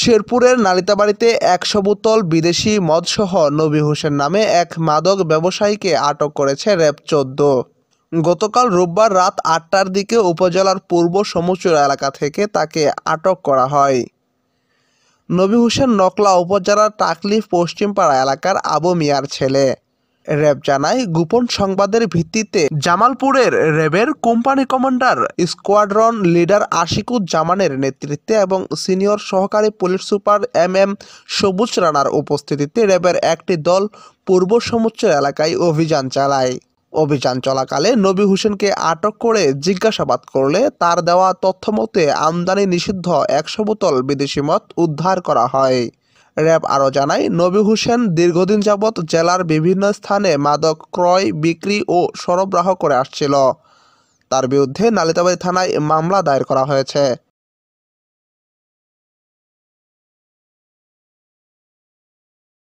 শেরপুরের নালিতাবাড়িতে একশো বোতল বিদেশি মদসহ নবী হোসেন নামে এক মাদক ব্যবসায়ীকে আটক করেছে র্যাব চোদ্দ গতকাল রোববার রাত আটটার দিকে উপজেলার পূর্ব সমুচুরা এলাকা থেকে তাকে আটক করা হয় নবী হোসেন নকলা উপজেলার টাকলিফ পশ্চিমপাড়া এলাকার আবু মিয়ার ছেলে র্যাব জানায় গোপন সংবাদের ভিত্তিতে জামালপুরের র্যাবের কোম্পানি কমান্ডার স্কোয়াড্রন লিডার আশিকুজ্জামানের নেতৃত্বে এবং সিনিয়র সহকারী পুলিশ সুপার এম এম সবুজ রানার উপস্থিতিতে র্যাবের একটি দল পূর্ব সমুচ্চ এলাকায় অভিযান চালায় অভিযান চলাকালে নবী হোসেনকে আটক করে জিজ্ঞাসাবাদ করলে তার দেওয়া তথ্যমতে আমদানি নিষিদ্ধ একশো বোতল বিদেশি মত উদ্ধার করা হয় র্যাব আরও জানায় নবী হোসেন দীর্ঘদিন যাবৎ জেলার বিভিন্ন স্থানে মাদক ক্রয় বিক্রি ও সরবরাহ করে আসছিল তার বিরুদ্ধে নালিতাবাড়ি থানায় মামলা দায়ের করা হয়েছে